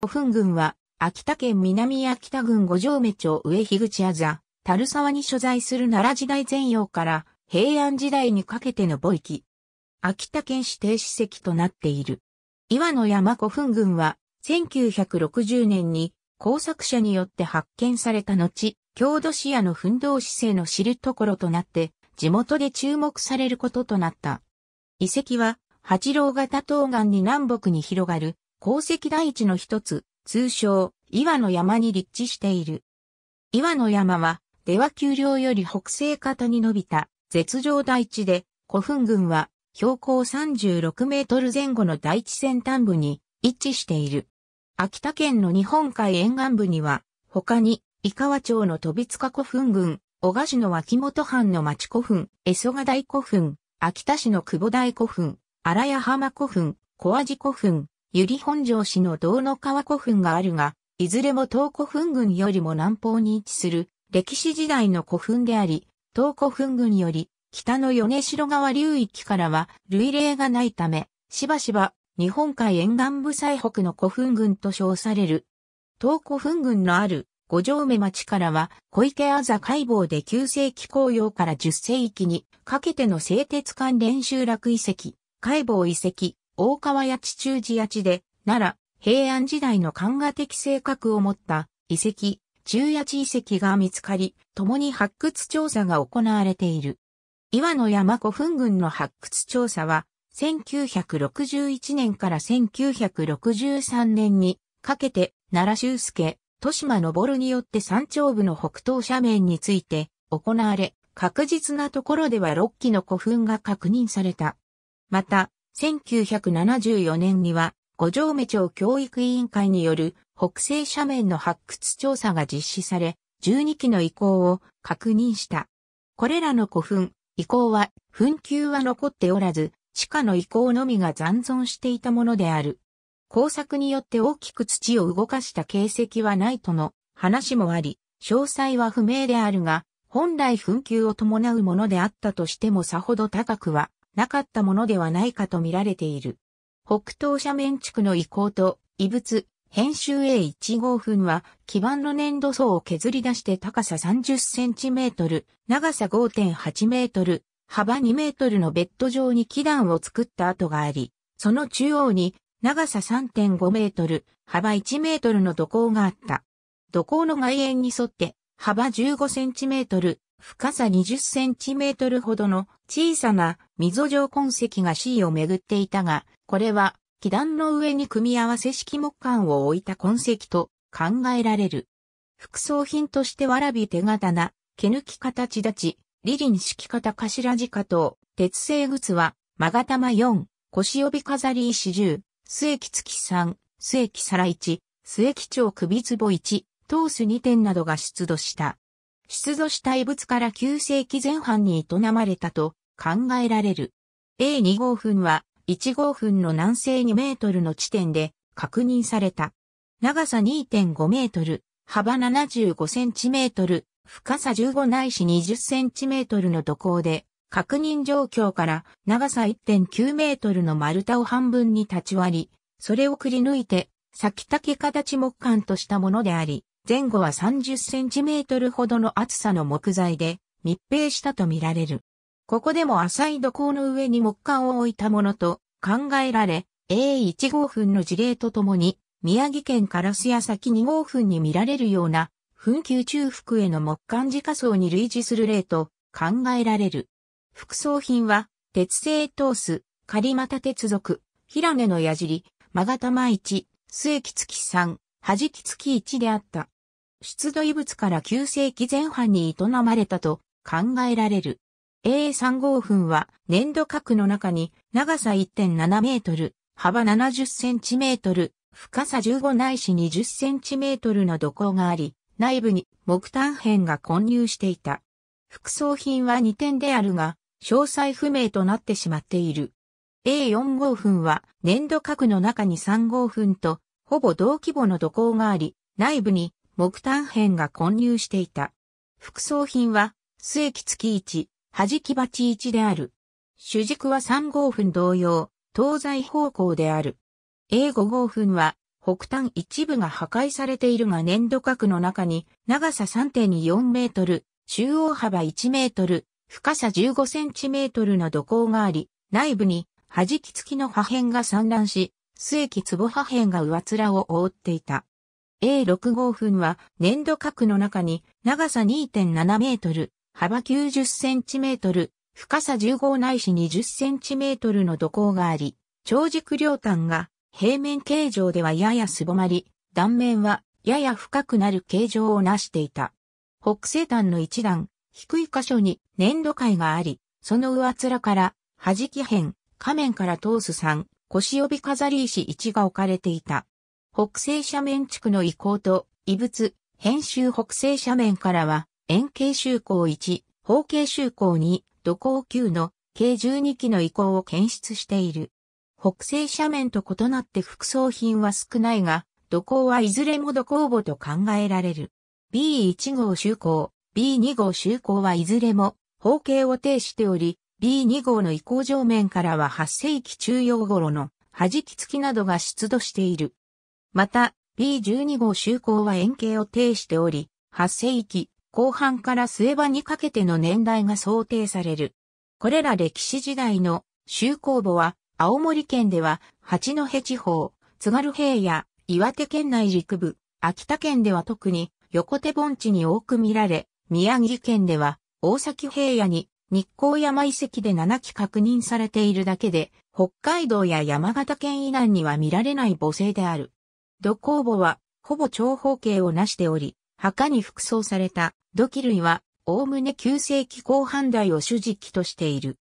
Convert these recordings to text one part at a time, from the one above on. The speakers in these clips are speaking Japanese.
古墳群は、秋田県南秋田郡五条目町上樋口あざ、樽沢に所在する奈良時代前葉から平安時代にかけての墓域。秋田県指定史跡となっている。岩野山古墳群は、1960年に工作者によって発見された後、郷土史やの奮闘姿勢の知るところとなって、地元で注目されることとなった。遺跡は、八郎型東岸に南北に広がる鉱石台地の一つ、通称、岩の山に立地している。岩の山は、出羽丘陵より北西方に伸びた、絶上台地で、古墳群は、標高36メートル前後の大地先端部に位置している。秋田県の日本海沿岸部には、他に、井川町の飛塚古墳群、小賀市の脇本藩の町古墳、江蘇賀大古墳、秋田市の久保大古墳、荒谷浜古墳、小味古墳、由利本城市の道の川古墳があるが、いずれも東古墳群よりも南方に位置する歴史時代の古墳であり、東古墳群より北の米城川流域からは類例がないため、しばしば日本海沿岸部最北の古墳群と称される。東古墳群のある五条目町からは小池あざ海防で9世紀紅葉から10世紀にかけての製鉄関連集落遺跡、海防遺跡、大川八地中寺八地で、奈良、平安時代の漢画的性格を持った遺跡、中八地遺跡が見つかり、共に発掘調査が行われている。岩野山古墳群の発掘調査は、1961年から1963年にかけて、奈良修介、豊島昇によって山頂部の北東斜面について行われ、確実なところでは6基の古墳が確認された。また、1974年には五条目町教育委員会による北西斜面の発掘調査が実施され、12基の遺構を確認した。これらの古墳、遺構は、墳丘は残っておらず、地下の遺構のみが残存していたものである。工作によって大きく土を動かした形跡はないとの話もあり、詳細は不明であるが、本来紛糾を伴うものであったとしてもさほど高くはなかったものではないかと見られている。北東斜面地区の遺構と遺物、編集 A1 号墳は基板の粘土層を削り出して高さ30センチメートル、長さ5.8メートル、幅2メートルのベッド上に基壇を作った跡があり、その中央に長さ3.5メートル、幅1メートルの土坑があった。土坑の外縁に沿って幅15センチメートル、深さ20センチメートルほどの小さな溝状痕跡が C をめぐっていたが、これは、基壇の上に組み合わせ式木管を置いた痕跡と考えられる。副葬品としてわらび手形な、毛抜き形立ち、リリン式型頭地下等、鉄製靴は、まがたま4、腰帯飾り石10、末木月3、末木皿1、末木町首壺1、トース2点などが出土した。出土した遺物から9世紀前半に営まれたと考えられる。A2 号墳は1号墳の南西2メートルの地点で確認された。長さ2.5メートル、幅75センチメートル、深さ15ないし20センチメートルの土坑で、確認状況から長さ1.9メートルの丸太を半分に立ち割り、それをくり抜いて、先竹形木管としたものであり、前後は30センチメートルほどの厚さの木材で密閉したとみられる。ここでも浅い土坑の上に木管を置いたものと考えられ、A1 号墳の事例とともに、宮城県烏や崎2号墳に見られるような、墳丘中腹への木管自家層に類似する例と考えられる。副葬品は、鉄製トース、仮股鉄属、平根の矢尻、曲が玉1、末木月3、弾木月1であった。出土遺物から9世紀前半に営まれたと考えられる。a 3号分は粘土核の中に長さ1.7メートル、幅70センチメートル、深さ15ないし20センチメートルの土坑があり、内部に木炭片が混入していた。副葬品は2点であるが、詳細不明となってしまっている。A4 号墳は粘土核の中に3号墳とほぼ同規模の土坑があり、内部に木炭片が混入していた。副葬品は、末期月1、弾き鉢1である。主軸は3号分同様、東西方向である。A5 号分は、北端一部が破壊されているが粘土核の中に、長さ3.24メートル、中央幅1メートル、深さ15センチメートルの土坑があり、内部に、弾き付きの破片が散乱し、末木壺破片が上面を覆っていた。A6 号墳は粘土核の中に長さ2.7メートル、幅90センチメートル、深さ15ないし20センチメートルの土坑があり、長軸両端が平面形状ではややすぼまり、断面はやや深くなる形状をなしていた。北西端の一段、低い箇所に粘土塊があり、その上面から弾き辺、仮面から通す3、腰帯飾り石1が置かれていた。北西斜面地区の遺構と、遺物、編集北西斜面からは、円形周行1、方形周行2、土項9の計12基の移行を検出している。北西斜面と異なって副装品は少ないが、土項はいずれも土項母と考えられる。B1 号周行、B2 号周行はいずれも方形を呈しており、B2 号の移行上面からは8世紀中央頃の弾き付きなどが出土している。また、B12 号周行は円形を呈しており、8世紀後半から末場にかけての年代が想定される。これら歴史時代の修行墓は、青森県では、八戸地方、津軽平野、岩手県内陸部、秋田県では特に横手盆地に多く見られ、宮城県では大崎平野に日光山遺跡で7基確認されているだけで、北海道や山形県以南には見られない母性である。土工墓は、ほぼ長方形を成しており、墓に服装された土器類は、おおむね9世紀後半代を主軸としている。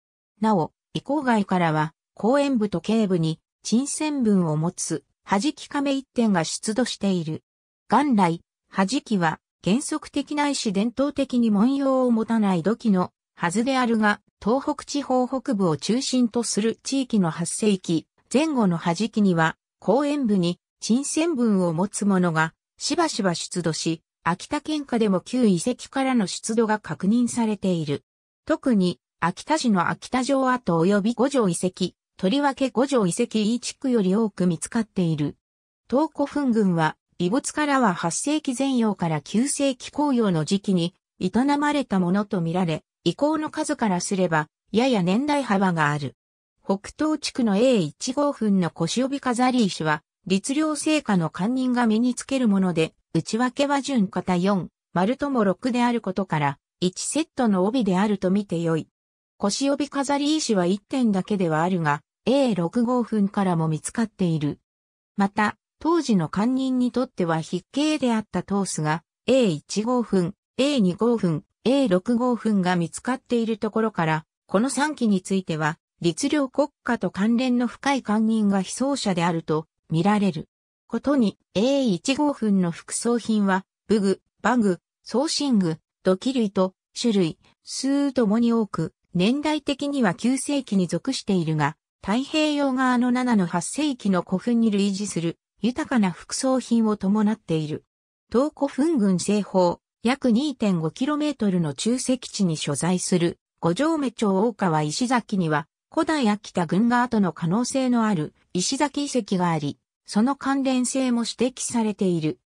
なお、以降外からは、後円部と頸部に、沈線分を持つ、弾き亀一点が出土している。元来、弾きは、原則的ないし伝統的に文様を持たない土器のはずであるが、東北地方北部を中心とする地域の8世紀前後の弾きには、後円部に沈線分を持つものがしばしば出土し、秋田県下でも旧遺跡からの出土が確認されている。特に、秋田市の秋田城跡及び五条遺跡、とりわけ五条遺跡 E 地区より多く見つかっている。東古墳群は、遺物からは8世紀前洋から9世紀後洋の時期に営まれたものとみられ、遺構の数からすれば、やや年代幅がある。北東地区の A1 号墳の腰帯飾り石は、律令成果の官人が身につけるもので、内訳は順型4、丸とも6であることから、1セットの帯であると見てよい。腰帯飾り石は1点だけではあるが、A6 5分からも見つかっている。また、当時の官人にとっては筆形であったトースが、A1 5分、A2 5分、A6 5分が見つかっているところから、この3期については、律令国家と関連の深い官人が被葬者であると見られる。ことに A1 号墳の副葬品は、武具、馬具、シン具、土器類と種類、数ともに多く、年代的には9世紀に属しているが、太平洋側の7の8世紀の古墳に類似する豊かな副葬品を伴っている。東古墳群西方、約 2.5km の中石地に所在する五条目町大川石崎には古代秋田軍が後の可能性のある石崎遺跡があり、その関連性も指摘されている。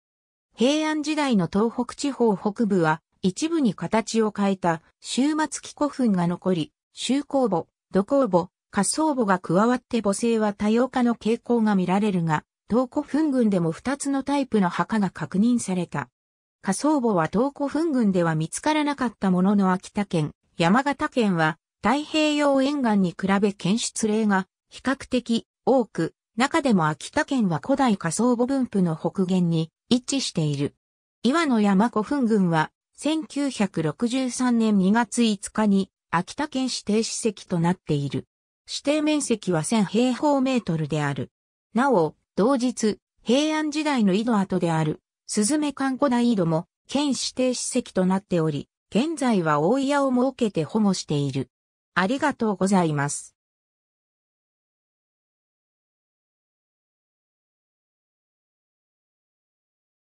平安時代の東北地方北部は一部に形を変えた終末期古墳が残り、周公墓、土公墓、下層墓が加わって母性は多様化の傾向が見られるが、東古墳群でも2つのタイプの墓が確認された。下層墓は東古墳群では見つからなかったものの秋田県、山形県は太平洋沿岸に比べ検出例が比較的多く中でも秋田県は古代仮想母分布の北限に一致している。岩の山古墳群は、1963年2月5日に秋田県指定史跡となっている。指定面積は1000平方メートルである。なお、同日、平安時代の井戸跡である、スズメ館古代井戸も、県指定史跡となっており、現在は大屋を設けて保護している。ありがとうございます。